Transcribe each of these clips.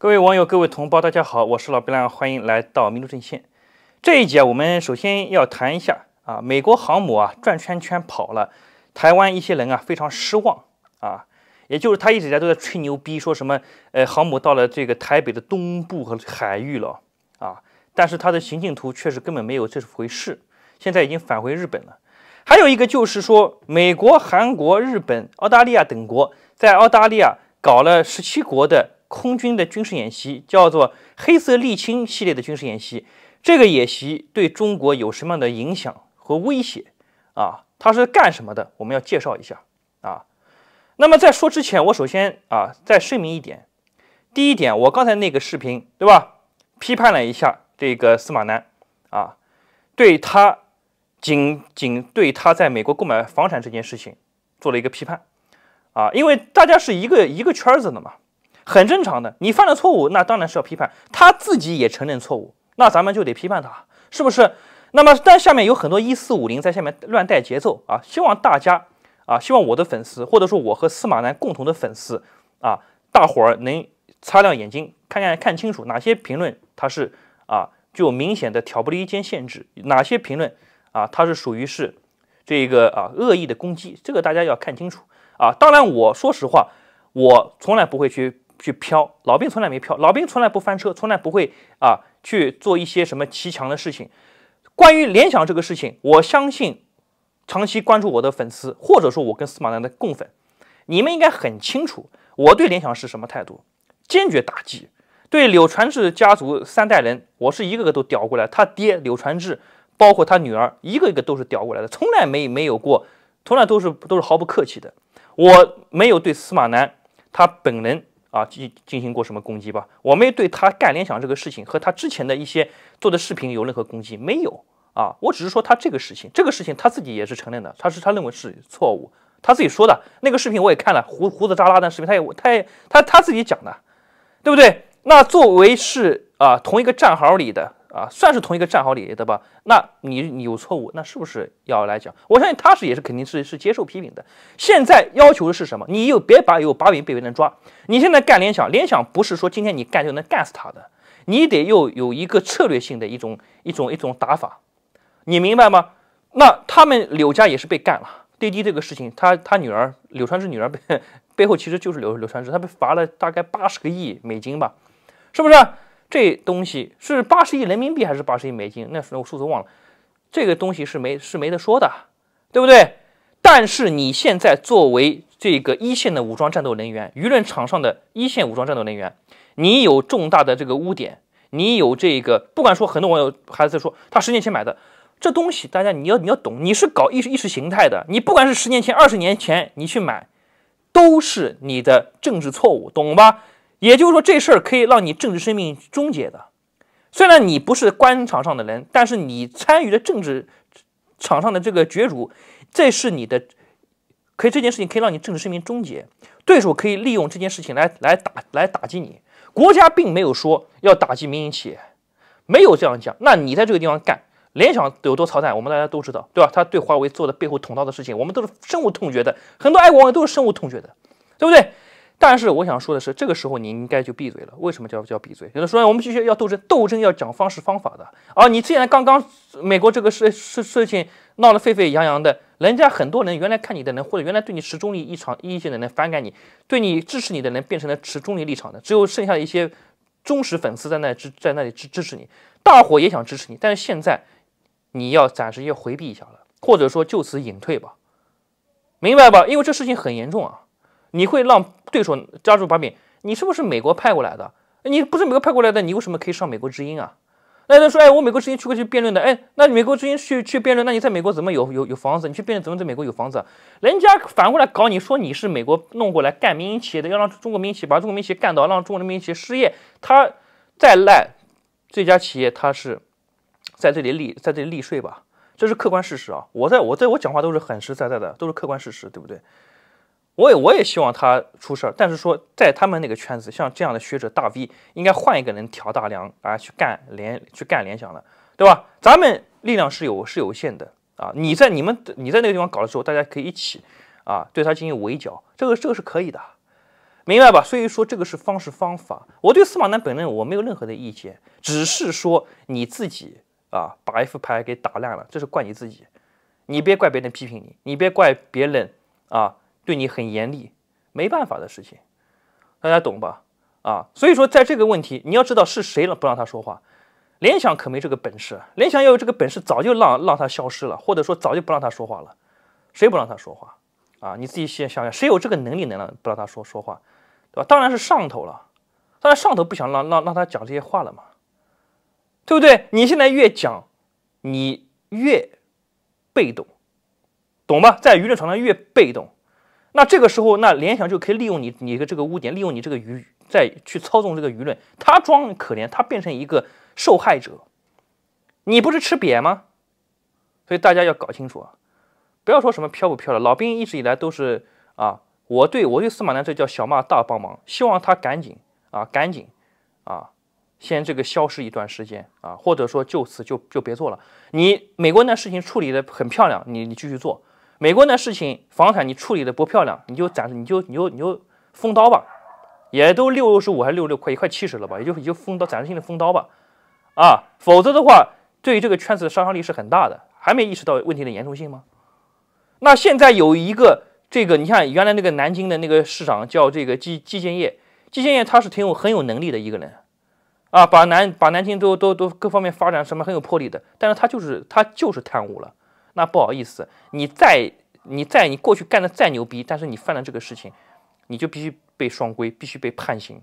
各位网友，各位同胞，大家好，我是老白亮，欢迎来到民族阵线。这一节我们首先要谈一下啊，美国航母啊转圈圈跑了，台湾一些人啊非常失望啊，也就是他一直在都在吹牛逼，说什么呃航母到了这个台北的东部和海域了啊，但是它的行进图确实根本没有这回事，现在已经返回日本了。还有一个就是说，美国、韩国、日本、澳大利亚等国在澳大利亚搞了十七国的。空军的军事演习叫做“黑色沥青”系列的军事演习，这个演习对中国有什么样的影响和威胁啊？它是干什么的？我们要介绍一下啊。那么在说之前，我首先啊再声明一点：第一点，我刚才那个视频对吧，批判了一下这个司马南啊，对他仅仅对他在美国购买房产这件事情做了一个批判啊，因为大家是一个一个圈子的嘛。很正常的，你犯了错误，那当然是要批判。他自己也承认错误，那咱们就得批判他，是不是？那么，但下面有很多一四五零在下面乱带节奏啊！希望大家啊，希望我的粉丝或者说我和司马南共同的粉丝啊，大伙儿能擦亮眼睛，看看看清楚哪些评论它是啊，具有明显的挑拨离间、限制；哪些评论啊，它是属于是这个啊恶意的攻击。这个大家要看清楚啊！当然，我说实话，我从来不会去。去飘，老兵从来没飘，老兵从来不翻车，从来不会啊去做一些什么骑墙的事情。关于联想这个事情，我相信长期关注我的粉丝，或者说，我跟司马南的共粉，你们应该很清楚我对联想是什么态度，坚决打击。对柳传志家族三代人，我是一个个都屌过来，他爹柳传志，包括他女儿，一个一个都是屌过来的，从来没没有过，从来都是都是毫不客气的。我没有对司马南他本人。啊，进进行过什么攻击吧？我没对他干联想这个事情和他之前的一些做的视频有任何攻击，没有啊。我只是说他这个事情，这个事情他自己也是承认的，他是他认为是错误，他自己说的那个视频我也看了，胡胡子渣拉的视频，他也，他也，他他自己讲的，对不对？那作为是啊，同一个战壕里的。啊，算是同一个战壕里，对吧？那你你有错误，那是不是要来讲？我相信他是也是肯定是是接受批评的。现在要求的是什么？你又别把有把柄被别人抓。你现在干联想，联想不是说今天你干就能干死他的，你得又有一个策略性的一种一种一种打法，你明白吗？那他们柳家也是被干了，滴滴这个事情，他他女儿柳传志女儿被 背后其实就是柳柳传志，他被罚了大概八十个亿美金吧，是不是？这东西是八十亿人民币还是八十亿美金？那那我数字忘了。这个东西是没是没得说的，对不对？但是你现在作为这个一线的武装战斗人员，舆论场上的一线武装战斗人员，你有重大的这个污点，你有这个，不管说很多网友还在说他十年前买的这东西，大家你要你要懂，你是搞意识意识形态的，你不管是十年前、二十年前你去买，都是你的政治错误，懂吧？也就是说，这事儿可以让你政治生命终结的。虽然你不是官场上的人，但是你参与的政治场上的这个角逐，这是你的，可以这件事情可以让你政治生命终结。对手可以利用这件事情来来打来打击你。国家并没有说要打击民营企业，没有这样讲。那你在这个地方干，联想有多操蛋，我们大家都知道，对吧？他对华为做的背后捅刀的事情，我们都是深恶痛绝的，很多爱国网友都是深恶痛绝的，对不对？但是我想说的是，这个时候你应该就闭嘴了。为什么叫叫闭嘴？有的说我们继续要斗争，斗争要讲方式方法的。而你既然刚刚美国这个事事事情闹得沸沸扬扬的，人家很多人原来看你的人，或者原来对你持中立立场、意见的人反感你，对你支持你的人变成了持中立立场的，只有剩下一些忠实粉丝在那支在那里支支持你，大伙也想支持你，但是现在你要暂时要回避一下了，或者说就此隐退吧，明白吧？因为这事情很严重啊。你会让对手抓住把柄？你是不是美国派过来的？你不是美国派过来的，你为什么可以上美国之音啊？那有人说，哎，我美国之音去过去辩论的，哎，那美国之音去去辩论，那你在美国怎么有有有房子？你去辩论怎么在美国有房子？人家反过来搞你说你是美国弄过来干民营企业的，要让中国民营企业把中国民营企业干倒，让中国的民营企业失业。他再赖这家企业，他是在这里立在这里立税吧？这是客观事实啊！我在我在我讲话都是很实实在在的，都是客观事实，对不对？我也我也希望他出事儿，但是说在他们那个圈子，像这样的学者大 V，应该换一个能挑大梁啊去干联去干联想了，对吧？咱们力量是有是有限的啊。你在你们你在那个地方搞的时候，大家可以一起啊对他进行围剿，这个这个是可以的，明白吧？所以说这个是方式方法。我对司马南本人我没有任何的意见，只是说你自己啊把一副牌给打烂了，这是怪你自己，你别怪别人批评你，你别怪别人啊。对你很严厉，没办法的事情，大家懂吧？啊，所以说在这个问题，你要知道是谁了不让他说话。联想可没这个本事，联想要有这个本事，早就让让他消失了，或者说早就不让他说话了。谁不让他说话？啊，你自己先想想，谁有这个能力能让不让他说说话，对吧？当然是上头了，当然上头不想让让让他讲这些话了嘛，对不对？你现在越讲，你越被动，懂吧？在舆论场上越被动。那这个时候，那联想就可以利用你你的这个污点，利用你这个舆再去操纵这个舆论。他装可怜，他变成一个受害者，你不是吃瘪吗？所以大家要搞清楚啊，不要说什么漂不漂了。老兵一直以来都是啊，我对我对司马南这叫小骂大帮忙，希望他赶紧啊赶紧啊，先这个消失一段时间啊，或者说就此就就别做了。你美国那事情处理的很漂亮，你你继续做。美国那事情，房产你处理的不漂亮，你就暂时你就你就你就封刀吧，也都六十五还是六六快也快七十了吧，也就也就封刀暂时性的封刀吧，啊，否则的话，对于这个圈子的杀伤力是很大的，还没意识到问题的严重性吗？那现在有一个这个，你看原来那个南京的那个市长叫这个季季建业，季建业他是挺有很有能力的一个人，啊，把南把南京都都都各方面发展什么很有魄力的，但是他就是他就是贪污了。那不好意思，你再你再你过去干的再牛逼，但是你犯了这个事情，你就必须被双规，必须被判刑。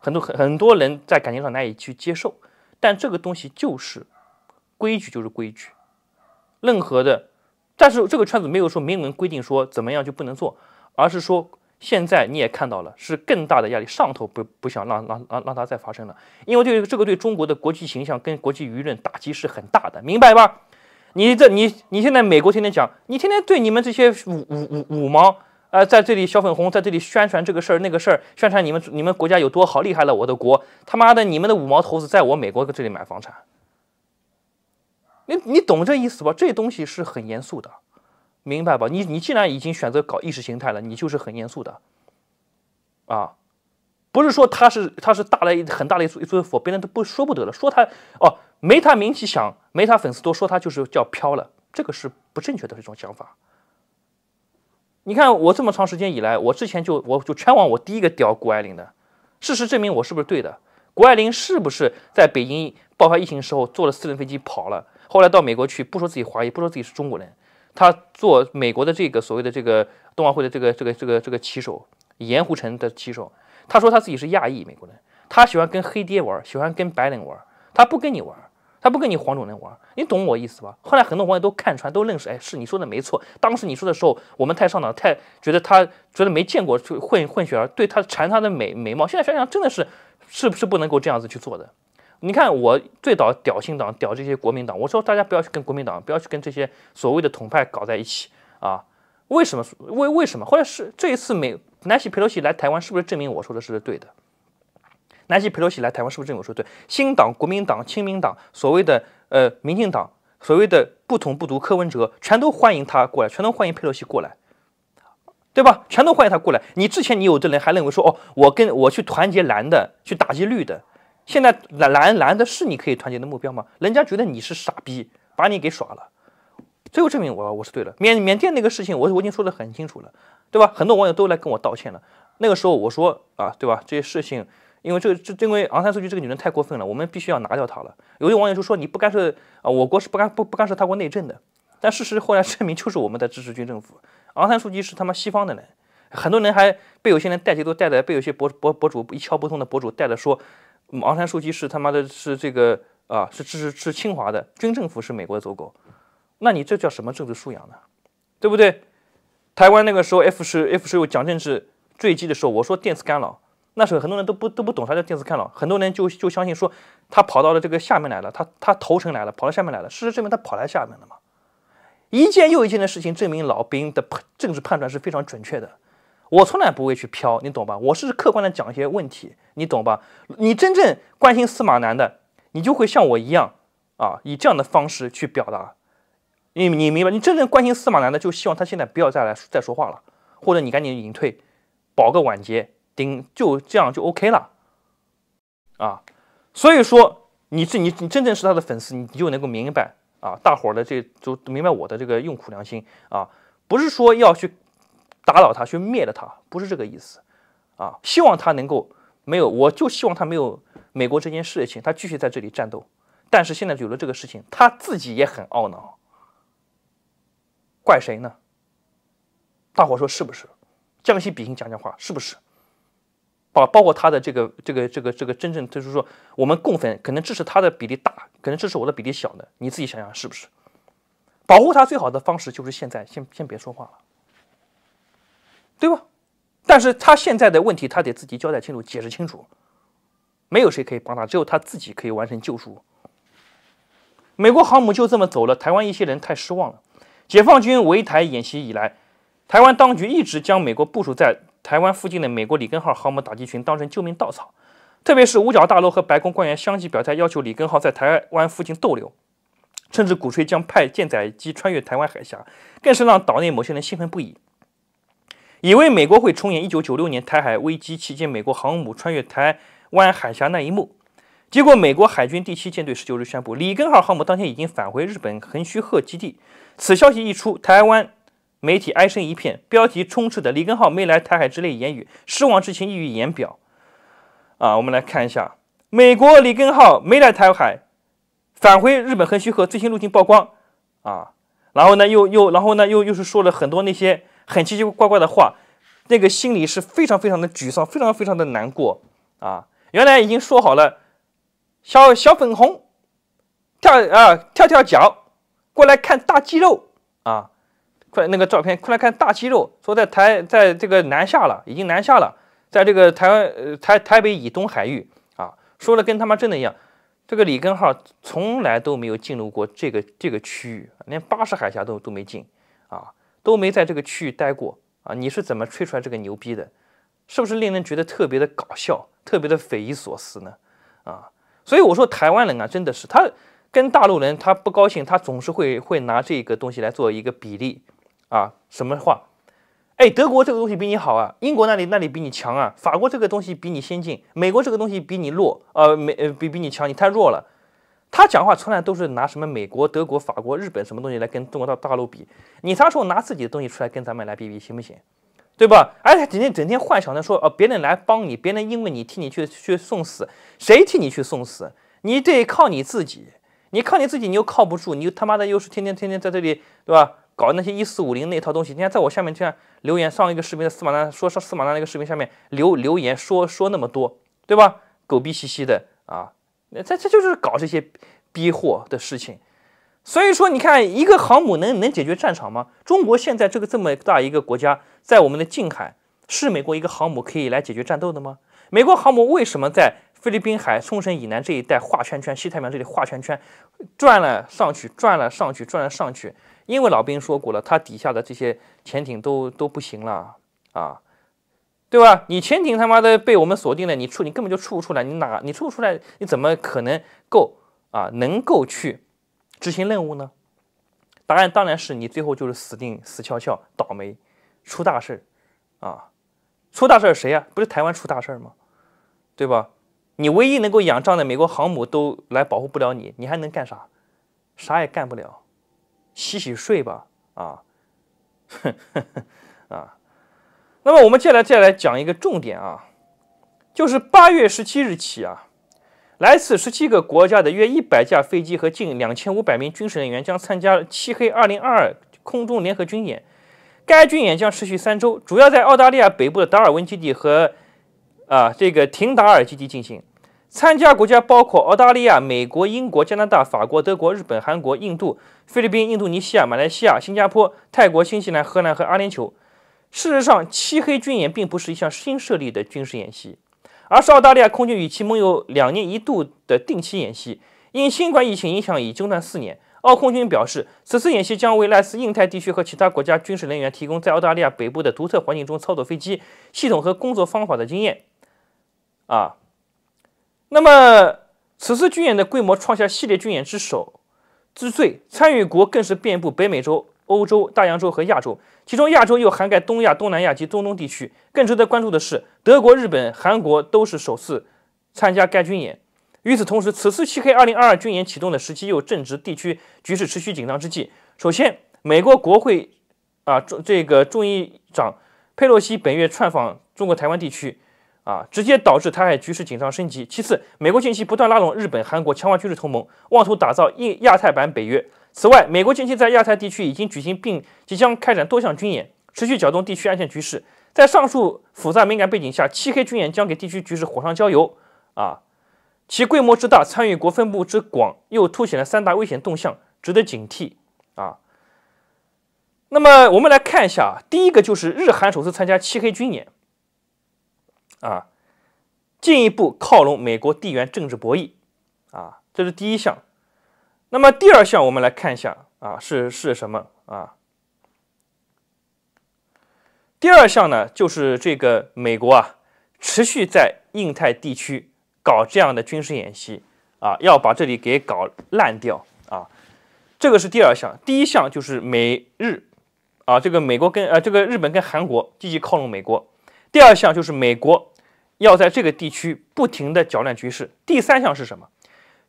很多很很多人在感情上难以去接受，但这个东西就是规矩，就是规矩。任何的，但是这个圈子没有说明文规定说怎么样就不能做，而是说现在你也看到了，是更大的压力，上头不不想让让让让他再发生了，因为对这个对中国的国际形象跟国际舆论打击是很大的，明白吧？你这，你你现在美国天天讲，你天天对你们这些五五五五毛，呃，在这里小粉红在这里宣传这个事儿那个事儿，宣传你们你们国家有多好厉害了，我的国，他妈的，你们的五毛投资在我美国这里买房产，你你懂这意思吧？这东西是很严肃的，明白吧？你你既然已经选择搞意识形态了，你就是很严肃的，啊，不是说他是他是大的很大的一尊一佛，别人都不说不得了，说他哦。没他名气响，没他粉丝多，说他就是叫飘了，这个是不正确的这一种想法。你看我这么长时间以来，我之前就我就全网我第一个屌谷爱凌的，事实证明我是不是对的？谷爱凌是不是在北京爆发疫情时候坐了私人飞机跑了，后来到美国去，不说自己华裔，不说自己是中国人，他做美国的这个所谓的这个冬奥会的这个这个这个这个骑手，盐湖城的骑手，他说他自己是亚裔美国人，他喜欢跟黑爹玩，喜欢跟白领玩，他不跟你玩。他不跟你黄种人玩，你懂我意思吧？后来很多朋友都看穿，都认识，哎，是你说的没错。当时你说的时候，我们太上脑，太觉得他觉得没见过就混混血儿，对他馋他的美美貌。现在想想，真的是是不是不能够这样子去做的？你看我最早屌新党，屌这些国民党，我说大家不要去跟国民党，不要去跟这些所谓的统派搞在一起啊？为什么？为为什么？后来是这一次美南希佩洛西来台湾，是不是证明我说的是对的？南希·佩洛西来台湾是不是这么说？对，新党、国民党、亲民党，所谓的呃，民进党，所谓的不统不独，柯文哲，全都欢迎他过来，全都欢迎佩洛西过来，对吧？全都欢迎他过来。你之前你有的人还认为说哦，我跟我去团结蓝的，去打击绿的，现在蓝蓝蓝的是你可以团结的目标吗？人家觉得你是傻逼，把你给耍了。最后证明我我是对的。缅缅甸那个事情，我我已经说得很清楚了，对吧？很多网友都来跟我道歉了。那个时候我说啊，对吧？这些事情。因为这这因为昂山素季这个女人太过分了，我们必须要拿掉她了。有些网友就说你不干涉啊，我国是不干不不干涉他国内政的。但事实后来证明，就是我们在支持军政府。昂山素季是他妈西方的人，很多人还被有些人带节都带的，被有些博博博主一窍不通的博主带的说，昂山素季是他妈的是这个啊是支持是清华的军政府是美国的走狗。那你这叫什么政治素养呢？对不对？台湾那个时候 F 十 F 十六蒋政治坠机的时候，我说电磁干扰。那时候很多人都不都不懂啥叫电磁干扰，很多人就就相信说他跑到了这个下面来了，他他投诚来了，跑到下面来了。事实证明他跑来下面了嘛，一件又一件的事情证明老兵的判政治判断是非常准确的。我从来不会去飘，你懂吧？我是客观的讲一些问题，你懂吧？你真正关心司马南的，你就会像我一样啊，以这样的方式去表达。你你明白？你真正关心司马南的，就希望他现在不要再来再说话了，或者你赶紧隐退，保个晚节。顶就这样就 OK 了，啊，所以说你是你你真正是他的粉丝，你你就能够明白啊，大伙的这就明白我的这个用苦良心啊，不是说要去打倒他去灭了他，不是这个意思啊，希望他能够没有，我就希望他没有美国这件事情，他继续在这里战斗。但是现在有了这个事情，他自己也很懊恼，怪谁呢？大伙说是不是？将心比心讲讲话是不是？包包括他的这个这个这个这个真正就是说，我们共粉可能支持他的比例大，可能支持我的比例小的，你自己想想是不是？保护他最好的方式就是现在先先别说话了，对吧？但是他现在的问题，他得自己交代清楚、解释清楚，没有谁可以帮他，只有他自己可以完成救赎。美国航母就这么走了，台湾一些人太失望了。解放军围台演习以来，台湾当局一直将美国部署在。台湾附近的美国“里根”号航母打击群当成救命稻草，特别是五角大楼和白宫官员相继表态，要求“里根”号在台湾附近逗留，甚至鼓吹将派舰载机穿越台湾海峡，更是让岛内某些人兴奋不已，以为美国会重演1996年台海危机期间美国航母穿越台湾海峡那一幕。结果，美国海军第七舰队19日宣布，“里根”号航母当天已经返回日本横须贺基地。此消息一出，台湾。媒体哀声一片，标题充斥的“里根号没来台海”之类言语，失望之情溢于言表。啊，我们来看一下，美国里根号没来台海，返回日本横须贺最新路径曝光。啊，然后呢，又又然后呢，又又是说了很多那些很奇奇怪怪的话，那个心里是非常非常的沮丧，非常非常的难过。啊，原来已经说好了，小小粉红跳啊跳跳脚，过来看大肌肉啊。那个照片，快来看大肌肉，说在台，在这个南下了，已经南下了，在这个台湾台台北以东海域啊，说的跟他妈真的一样。这个里根号从来都没有进入过这个这个区域，连巴士海峡都都没进啊，都没在这个区域待过啊。你是怎么吹出来这个牛逼的？是不是令人觉得特别的搞笑，特别的匪夷所思呢？啊，所以我说台湾人啊，真的是他跟大陆人，他不高兴，他总是会会拿这个东西来做一个比例。啊，什么话？哎，德国这个东西比你好啊，英国那里那里比你强啊，法国这个东西比你先进，美国这个东西比你弱，呃，没比比你强，你太弱了。他讲话从来都是拿什么美国、德国、法国、日本什么东西来跟中国大大陆比，你啥时候拿自己的东西出来跟咱们来比比，行不行？对吧？而且整天整天幻想着说，哦，别人来帮你，别人因为你替你去去送死，谁替你去送死？你得靠你自己，你靠你自己，你又靠不住，你又他妈的又是天天天天在这里，对吧？搞那些一四五零那套东西，你看在我下面这样留言，上一个视频的司马南说上司马南那个视频下面留留言说说那么多，对吧？狗逼兮兮的啊，那这这就是搞这些逼货的事情。所以说，你看一个航母能能解决战场吗？中国现在这个这么大一个国家，在我们的近海，是美国一个航母可以来解决战斗的吗？美国航母为什么在菲律宾海、冲绳以南这一带画圈圈，西太平洋这里画圈圈，转了上去，转了上去，转了上去？因为老兵说过了，他底下的这些潜艇都都不行了啊，对吧？你潜艇他妈的被我们锁定了，你出你根本就出不出来，你哪你出不出来，你怎么可能够啊？能够去执行任务呢？答案当然是你最后就是死定死翘翘，倒霉出大事儿啊！出大事儿谁呀？不是台湾出大事儿吗？对吧？你唯一能够仰仗的美国航母都来保护不了你，你还能干啥？啥也干不了。洗洗睡吧，啊，啊，那么我们接下来再来讲一个重点啊，就是八月十七日起啊，来自十七个国家的约一百架飞机和近两千五百名军事人员将参加“漆黑二零二二”空中联合军演，该军演将持续三周，主要在澳大利亚北部的达尔文基地和啊这个廷达尔基地进行。参加国家包括澳大利亚、美国、英国、加拿大、法国、德国、日本、韩国、印度、菲律宾、印度尼西亚、马来西亚、新加坡、泰国、新西兰、荷兰和阿联酋。事实上，漆黑军演并不是一项新设立的军事演习，而是澳大利亚空军与其盟友两年一度的定期演习，因新冠疫情影响已中断四年。澳空军表示，此次演习将为来自印太地区和其他国家军事人员提供在澳大利亚北部的独特环境中操作飞机系统和工作方法的经验。啊。那么，此次军演的规模创下系列军演之首之最，参与国更是遍布北美洲、欧洲、大洋洲和亚洲，其中亚洲又涵盖东亚、东南亚及中东地区。更值得关注的是，德国、日本、韩国都是首次参加该军演。与此同时，此次七 k 二零二二军演启动的时期又正值地区局势持续紧张之际。首先，美国国会啊，这个众议长佩洛西本月窜访中国台湾地区。啊，直接导致台海局势紧张升级。其次，美国近期不断拉拢日本、韩国，强化军事同盟，妄图打造亚亚太版北约。此外，美国近期在亚太地区已经举行并即将开展多项军演，持续搅动地区安全局势。在上述复杂敏感背景下，漆黑军演将给地区局势火上浇油啊！其规模之大，参与国分布之广，又凸显了三大危险动向，值得警惕啊！那么，我们来看一下啊，第一个就是日韩首次参加漆黑军演。啊，进一步靠拢美国地缘政治博弈，啊，这是第一项。那么第二项，我们来看一下啊，是是什么啊？第二项呢，就是这个美国啊，持续在印太地区搞这样的军事演习，啊，要把这里给搞烂掉啊。这个是第二项，第一项就是美日，啊，这个美国跟呃，这个日本跟韩国积极靠拢美国。第二项就是美国要在这个地区不停地搅乱局势。第三项是什么？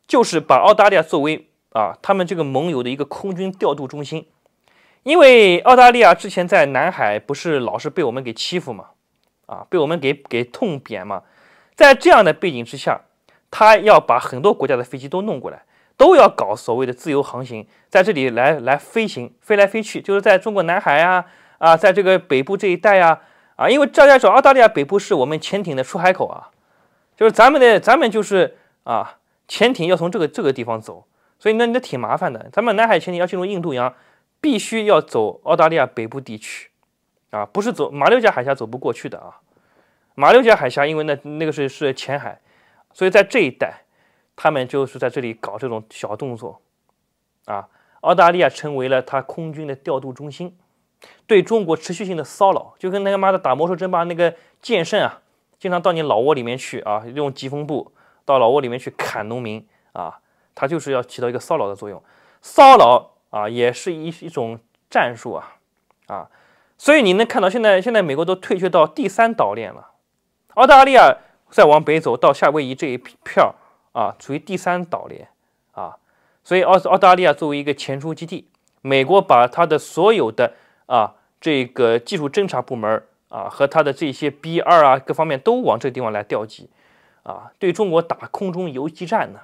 就是把澳大利亚作为啊他们这个盟友的一个空军调度中心，因为澳大利亚之前在南海不是老是被我们给欺负嘛，啊被我们给给痛扁嘛。在这样的背景之下，他要把很多国家的飞机都弄过来，都要搞所谓的自由航行，在这里来来飞行，飞来飞去，就是在中国南海啊啊，在这个北部这一带呀。啊，因为这样说澳大利亚北部是我们潜艇的出海口啊，就是咱们的，咱们就是啊，潜艇要从这个这个地方走，所以那那挺麻烦的。咱们南海潜艇要进入印度洋，必须要走澳大利亚北部地区啊，不是走马六甲海峡走不过去的啊。马六甲海峡因为那那个是是浅海，所以在这一带，他们就是在这里搞这种小动作啊。澳大利亚成为了它空军的调度中心。对中国持续性的骚扰，就跟那个妈的打魔兽争霸那个剑圣啊，经常到你老窝里面去啊，用疾风步到老窝里面去砍农民啊，他就是要起到一个骚扰的作用。骚扰啊，也是一一种战术啊，啊，所以你能看到现在现在美国都退却到第三岛链了，澳大利亚再往北走到夏威夷这一片儿啊，处于第三岛链啊，所以澳澳大利亚作为一个前出基地，美国把它的所有的。啊，这个技术侦察部门啊，和他的这些 B 二啊，各方面都往这个地方来调集，啊，对中国打空中游击战呢，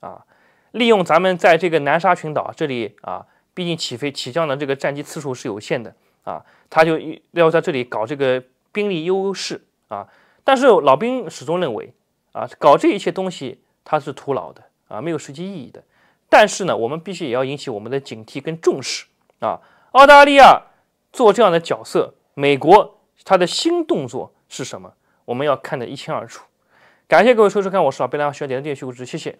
啊，利用咱们在这个南沙群岛这里啊，毕竟起飞起降的这个战机次数是有限的啊，他就要在这里搞这个兵力优势啊。但是老兵始终认为啊，搞这一切东西它是徒劳的啊，没有实际意义的。但是呢，我们必须也要引起我们的警惕跟重视啊，澳大利亚。做这样的角色，美国它的新动作是什么？我们要看得一清二楚。感谢各位收收看，我是老白，喜欢点赞订阅《旭虎谢谢。